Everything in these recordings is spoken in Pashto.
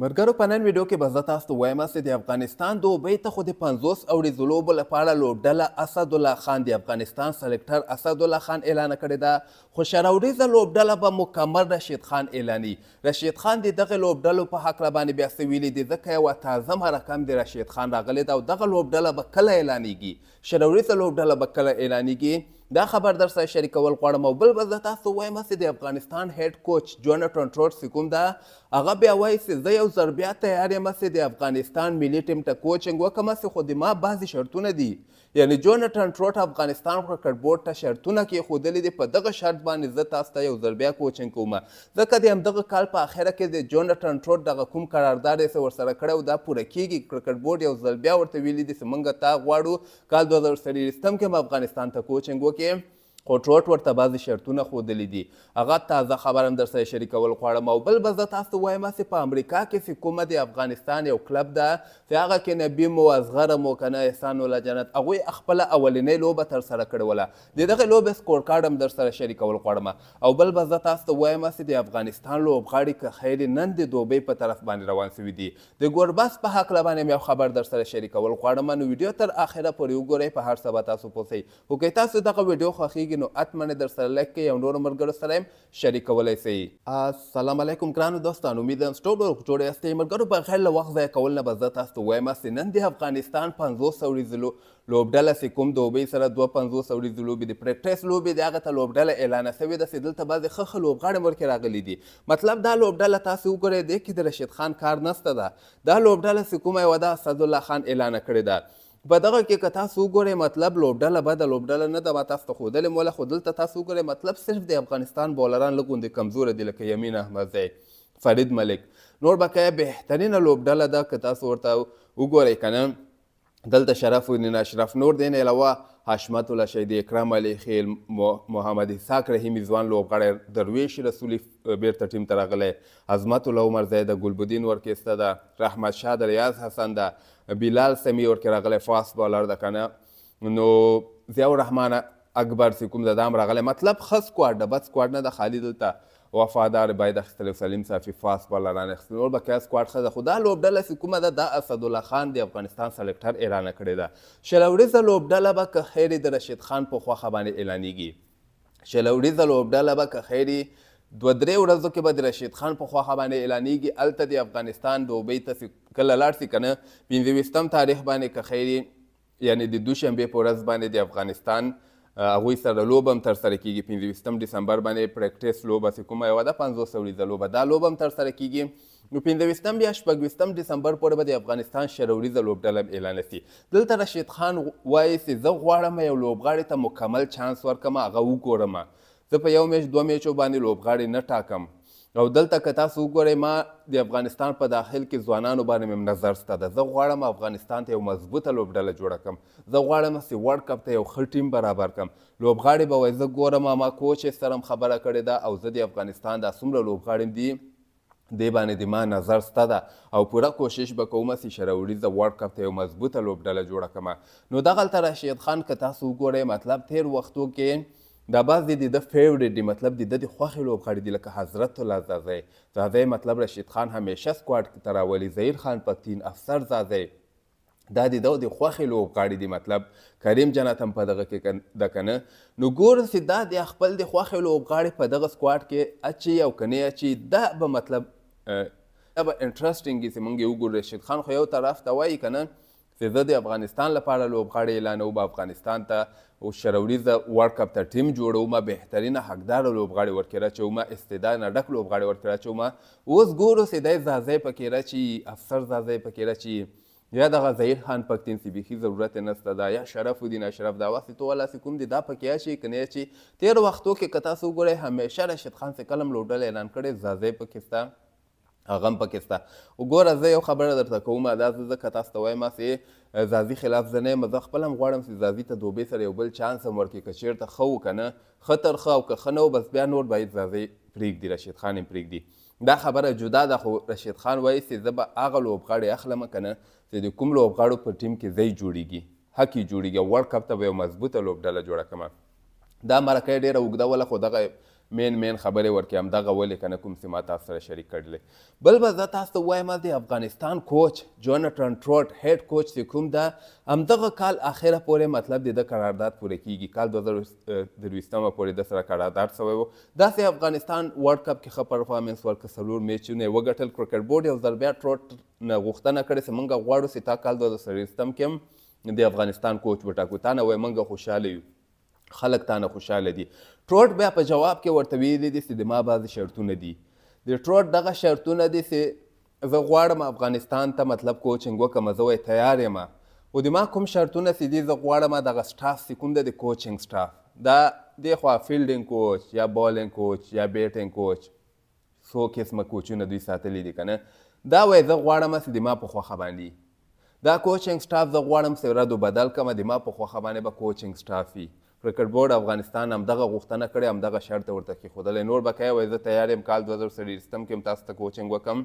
مرګرو په نن ویډیو کې به زه تاسو ته وایم چې د افغانستان دوبۍ ته خو د پنځوس اوړي ځلوبو لپاره لوبډله اسدالله خان د افغانستان سلیکټر اسدالله خان اعلانه کړې ده خو شراوریزه لوبډله به مکمل رشید خان اعلاني رشید خان د دغې لوبډلو په هکله باندې بیا څه ویلي دي ځکه یوه تازه مرکم د رشید خان راغلی ده او دغه لوبډله به کله اعلانیږي شراوریزه لوبډله به کله اعلانیږي دا خبر در سره شریکول غواړم او بل به زه تاسو وایم هسې د افغانستان هډ کوچ جونټن ټروټ چې کوم ده هغه بیا وایي چې زه یو ځل بیا تیار یم هسې د افغانستان ملي ټیم ته کوچنګ وکړم هسې خو د ما بعضې شرطونه دي یعنې جونټن ټروټ افغانستان کرکټ بورډ ته شرطونه کېښودلي دي په دغه شرط باندې زه تاسو ته یو ځل بیا کوچنګ کوم ځکه د همدغه کال په اخره کې د جونټن ټروټ دغه کوم قرارداد یې ورسره کړی و دا پوره کېږي کرکټ بورډ یو ځل بیا ورته ویلي دي چې موږ تا غواړو کال دوه زره څلېرویشتم کې هم افغانستان ته کوچنګ وکړي game خو ټروټ ورته بعضې شرطونه ښودلي دي هغه تازه خبر هم درسره شریکول غواړم او بل به زه تاسو وایم هسې په امریکا کې چې کومه د افغانستان یو کلب ده چې هغه کې نبیم و اصغرم و که نه احسان الله جنت هغوی خپله اولنۍ لوبه ترسره کړې وله د دغې لوبې سکور کارډ هم درسره شریکول غواړم او بل به زه تاسو ته وایم هسې د افغانستان لوبغاړي که خیر نن د دوبۍ په طرف باندې روان سوي دي د ګوربس په هکله باندې یو خبر درسره شریکول غواړم نو ویډیو تر آخره پورې وګورئ په هر څه به تاسو پوسئ خو که تاسو دغه ویډیو خوښیږي کیږي نو حتمن در سره لایک کوي او نورو ملګرو سره هم شریکولی سئ السلام علیکم ګرانو دوستانو امید یم سټو روغ جوړ یاستئ ملګرو بغیر له وخت ضایع کول نه به زه تاسو ته وایم چې نن د افغانستان پنځوس اوریزلو لوبډله چې کوم د اوبۍ سره دوه پنځوس اوریزو لوبې د پریکټیس لوبې د هغه ته لوبډله اعلانه سوې ده چې دلته بعضې ښه ښه لوبغاړي ورکې راغلي دي مطلب دا لوبډله تاسې وګورئ دې کې د رشید خان کار نسته ده دا لوبډله چې کومه یوه ده اسدالله خان اعلانه کړې ده په دغه کې که تاسو وګورئ مطلب لوبډله به د لوبډله نه ده ما تاسو ته ښودلې موله خو دلته تاسو وګورئ مطلب صرف د افغانستان بولران لږ غوندې کمزوره دي لکه یمین احمدزی فرید ملک نور به که بهترینه لوبډله ده که تاسو ورته وګورئ که نه دلته شرف الدین اشرف نور دین علاوه حشمت الله شهید اکرام علي خیل محمد اسحاق رحیمي ځوان لوبغاړی درویش رسولي بیرته ټیم ته راغلی عظمت الله عمر زی د ګلبدین ورکېسته ده رحمت شاه د ریاض حسن ده بلال سمی ورکې راغلی فاست بالر ده که نو ضیاء الرحمن اکبر سی کوم د دام راغلی مطلب ښه سکواډ ده بد سکواډ نه ده خالي دلته وفادار باید اخیستلی سلیم صافي فاست بالران اخیستلی نور به کیس سکواډ ښه ده خو دا لوبډله چې کومه ده دا اسدالله خان د افغانستان سلیکټر اعلانه کړې ده شل ورځه لوبډله به که خیرې د رشید خان په خوښه باندې اعلانیږي شل ورځه لوبډله به که خیرې دوه درې ورځو کې به د رشید خان په خواخه باندې اعلانیږي هلته د افغانستان دوبۍ ته کله لاړ سي که نه پنځه ویشتم تاریخ باندې که خیرې یعنې د دوشنبې په ورځ باندې د افغانستان هغوی سره لوبه هم ترسره کیږي پنځه دسمبر باندې پریکټیس لوبه چې کومه یوه ده پنځوس اوریزه لوبه دا لوبه هم ترسره کیږي نو پنځه یا شپږ دسمبر پورې به د افغانستان شل اوریزه لوبډله اعلان سي دلته رشید خان وایي چې زه غواړم یو لوبغاړي ته مکمل چانس ورکړم هغه وګورم زه په یو میچ دوه میچو باندې لوبغاړي نه ټاکم او دلته که تاسو وګورئ ما د افغانستان په داخل کې ځوانانو باندې مې نظر ستا ده زه غواړم افغانستان ته یو مضبوطه لوبډله جوړه کړم زه غواړم چې ورلډ کپ ته یو ښه ټیم برابر کړم لوبغاړي به وایي زه ګورم ما کوچ یې سره خبره کړې ده او زه د افغانستان دا څومره لوبغاړي دي دی باندې د ما نظر ستا ده او پوره کوشش به کوم چې شروړي د ورلډ کپ ته یو مضبوطه لوبډله جوړه کړم نو دغلته راشد خان که تاسو وګورئ مطلب تیر وختو کې دا باز دی د فیوریټ دی مطلب دی د خوخې لوبغاړي دی لکه حضرت الله زازی زازی مطلب رشید خان همیشه سکواډ ته راولي زهیر خان پښتین افسر زازی دا د دو د خوخې لوبغاړي دی مطلب کریم جنت هم په دغه کې د کنه نو ګور سي دا د خپل د خوخې لوبغاړي په دغه سکواډ کې اچي او کني اچي دا به مطلب دا به انټرېسټینګ سي مونږ یو ګور رشید خان خو یو طرف ته وایي کنه فیزه د افغانستان لپاره لوبغاړی اعلانوم افغانستان ته شروریزه ورلډ کپ ته ټیم جوړوم بهترینه حقدار لوبغاړي ورکې راچوم استعداد نه ډک لوبغاړي ورکې راچوم اوس ګورو سیدای زازی پکې راچی افسر زازی پکې راچی یا دغه ظهیر خان پکتین سی بیخي ضرورت نسته دا یا شرف الدین اشرف دا واسې تو ولا کوم دی دا پکیا شي کنه چې تیر وختو کې کتا سو ګره همیشه رشید خان سے قلم لوډل اعلان کړي زازی پکې هغه هم پکې شته وګوره زه یو خبره درته کوم دا زه ځکه تاسو ته وایم هسې زازي خلاف زه نه یم زه خپل هم غواړم چې زازي ته دوبې سره یو بل چانس هم ورکړي که چېرته ښه و که نه ښه تر ښه او که ښه نه و بس بیا نور باید زازي پرېږدي رشید خان یې پرېږدي دا خبره جدا ده خو رشید خان وایي چې زه به هغه لوبغاړی اخلم که نه چې د کوم لوبغاړو په ټیم کې ځای جوړیږي حقې جوړیږي ورلډ کپ ته به یو مضبوطه لوبډله جوړه کړم دا مرکه ډیره اوږده وله خو دغه مین مین خبرې ورکې همدغه ولې که نه کوم چې ما تاسو سره شریک کړلې بل به زه تاسو ته وایم د افغانستان کوچ جونټن ټروټ هډ کوچ چې کوم ده همدغه کال اخره پورې مطلب د ده قرارداد پوره کیږي کال دوه زره درویشتمه پورې د سره قرارداد سوی و داسې افغانستان ورلډ کپ کې ښه پرفارمنس ورکړه څلور میچونه یې وګټل کرکټ بورډ یو ځل بیا ټروټ نه غوښتنه کړې چې موږ غواړو چې تا کال دوه زره درویشتم کې د افغانستان کوچ وټاکو تا نه وایي موږ خوشحاله یو خلک تانه خوشاله دي ټروټ بیا په جواب کې ورته ویلي دي چې د ما بعضې شرطونه دي د ټروټ دغه شرطونه دي چې زه غواړم افغانستان ته مطلب کوچنګ وکړم زه وایي تیار یم خو د ما کوم شرطونه چې دي زه غواړم دغه سټاف چې کوم ده د کوچنګ سټاف دا دېخوا فیلډینګ کوچ یا بالینګ کوچ یا بیټینګ کوچ څو قسمه کوچونه دوی ساتلی دي که نه دا وایي زه غواړم چې د ما په خوښه باندې دا کوچنګ سټاف زه غواړم چې رد بدل کړم د ما په خوښه باندې به کوچنګ سټاف وي کرکټ بورډ افغانستان همدغه غوښتنه کړې همدغه شرط ورته کېښودلی نور به کوی وایي زه تیار یم کال دوه زره سړیستم کې هم تاسو ته کوچنګ وکم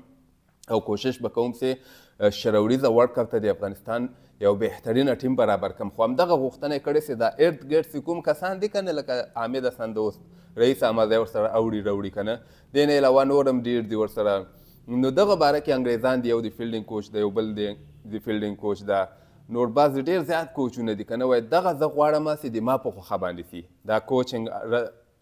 او کوشش به کوم چې شروریزه ورلډ کپ ته د افغانستان یو بهترینه ټیم برابر کم خو همدغه غوښتنه یې کړې چې دا ارد ګرد کوم کسان دي که نه لکه عامد حسن دوست رئیس احمدی ورسره اوړي راوړي که نه دې نه علاوه نور هم ډېر دي ورسره نو دغه باره کې انګریزان دی یو د فیلډینګ کوچ دی یو بل دی د فیلډینګ کوچ ده نور باز ډیر زیات کوچونه دي کنه وای دغه زه غواړم چې د ما په خوښه باندې سي دا کوچنګ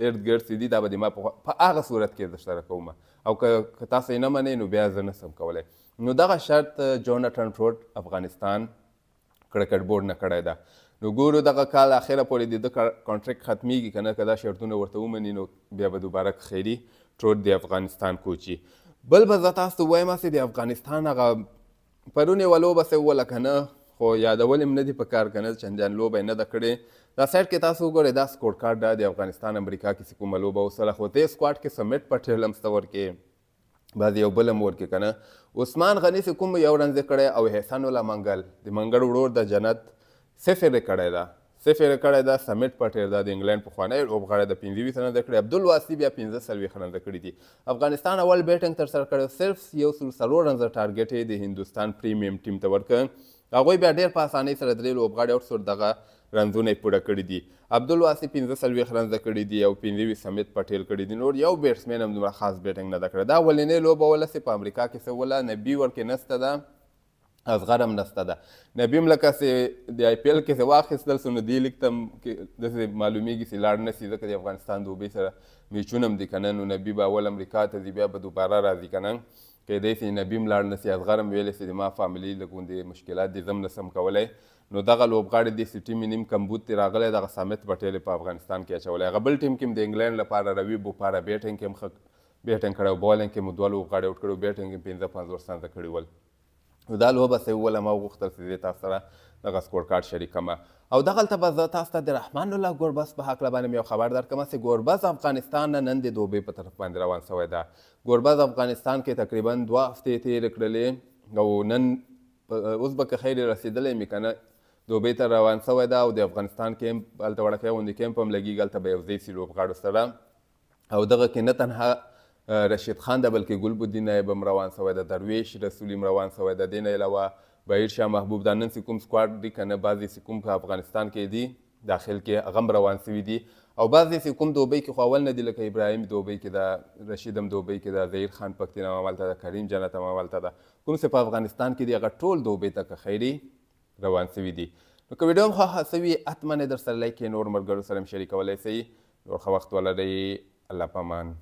اردګر سي دي دا به د ما په هغه صورت کې زه سره کوم او که تاسو نه منئ نو بیا زه نسم کولی نو دغه شرط جوناتن ټروټ افغانستان کرکټ بورډ نه کړی ده نو ګورو دغه کال اخره پورې د ده کانټریکټ ختمیږي که نه که دا شرطونه ورته ومني نو بیا به دوباره خیری ټروټ د افغانستان کوچي بل به زه تاسو وایم چې د افغانستان هغه پرونې یوه لوبه سه وله که نه خو یادول هم نه دي په کار کنه چندان لوبه نه ده کړې دا سایت کې تاسو وګورئ دا سکور کارت دا د افغانستان امریکا کې کومه لوبه وسله خو دې سکواډ کې سمټ پټیل هم ستور کې بعد یو بل مور کې کنه عثمان غنی سي کوم یو رنځ کړي او احسان الله منګل د منګړ وړور د جنت صفر کړي دا صفر کړی دا سمټ پټیر دا د انګلند په خوانی لوبغاړی د 25 سنه کړی عبدل واسی بیا 15 سلوي خلنده کړی دي افغانستان اول بیټینګ تر سره کړو صرف یو سل سلور رنز ټارګټ دی هندستان پریمیم ټیم ته ورکړ هغوی بیا ډېر په اسانۍ سره درې لوبغاړي او سور دغه رنزونه یې پوره کړي دي عبدالواسي پنځه څلوېښت رنزه کړي دي او پنځه ویشت سمیت پټیل کړي دي نور یو بیټسمین هم دومره خاص بیټینګ نه ده کړې دا اولنۍ لوبه ولسې په امریکا کې څه وله نبي ورکې نسته ده ازغرم نسته ده نبیم لکه سې د آی پی ایل کې سې واخیستل سو نو دې لیګ ته داسې معلومیږي سې لاړ نه سي ځکه د افغانستان د اوبې سره میچونه هم دي که نه نو نبي به اول امریکا ته ځي بیا به دوباره راځي که نه کیدای شي نبي م لاړ نه سي اصغر م ویلی سي زما فاملي لګوندې مشکلات دي زم نه سم کولی نو دغه لوبغاړی دی سي ټیم یې نیم کمبود ترې راغلی دغه سامت پټیل په افغانستان کې اچولی هغه بل ټیم کې م د انګلینډ لپاره روي بوپاره بیټینګ کې م ښه بیټینګ کړی بالینګ کې مو دوه لوبغاړي اوټ کړي بیټینګ یې پنځه پنځوس سنځه کړي ول نو دا لوبه سې وله ما وغوښتل چې زه تاسو سره دغه سکور کارت شریکمه او دغلته به زه تاسو ته د رحمان الله ګوربز په هکله باندې یو خبر درکړم چې ګوربز افغانستان نه نن د دوبۍ په طرف باندې روان سوی ده ګوربز افغانستان کې تقریبا دوه هفتې تېرې کړلې او نن اوس به که خیر رسېدلی مې که نه دوبۍ ته روان سوی ده او د افغانستان کیمپ هلته وړکی غوندې کیمپ هم لګېږي هلته به یو ځای سي لوبغاړو سره او دغه کې نه تنها رشید خان ده بلکې ګلبدین نایب هم روان سوی ده درویش رسول هم روان سوی ده دې نه علاوه بهیر شاه محبوب دانن سکوم سکواډ دي کنه بعضی سکوم په افغانستان کې دي داخل کې غم روان سوي دي او بعضی سکوم دوبۍ کې خو اول نه دي لکه ابراهیم دوبۍ کې دا رشیدم دوبۍ کې دا ظهیر خان پکتینا مالته دا کریم جنت مالته دا کوم څه په افغانستان کې دي هغه ټول دوبۍ ته خیری روان سوي دي نو که ویډیو خو حسوي اتمنه در سره لایک نور ملګرو سره شریکولای سي نور خو وخت ولرئ الله پامان